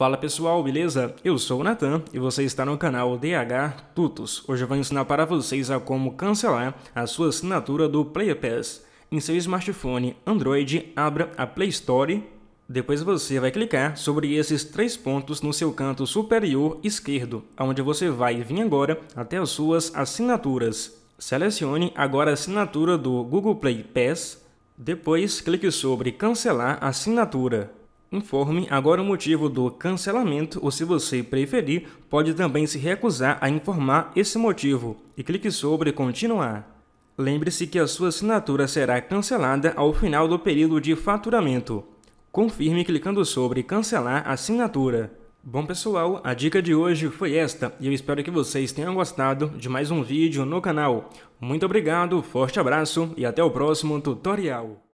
Fala pessoal, beleza? Eu sou o Natan e você está no canal DH Tutos. Hoje eu vou ensinar para vocês a como cancelar a sua assinatura do Player Pass. Em seu smartphone Android, abra a Play Store. Depois você vai clicar sobre esses três pontos no seu canto superior esquerdo, onde você vai vir agora até as suas assinaturas. Selecione agora a assinatura do Google Play Pass. Depois clique sobre Cancelar assinatura. Informe agora o motivo do cancelamento ou, se você preferir, pode também se recusar a informar esse motivo e clique sobre Continuar. Lembre-se que a sua assinatura será cancelada ao final do período de faturamento. Confirme clicando sobre Cancelar assinatura. Bom pessoal, a dica de hoje foi esta e eu espero que vocês tenham gostado de mais um vídeo no canal. Muito obrigado, forte abraço e até o próximo tutorial.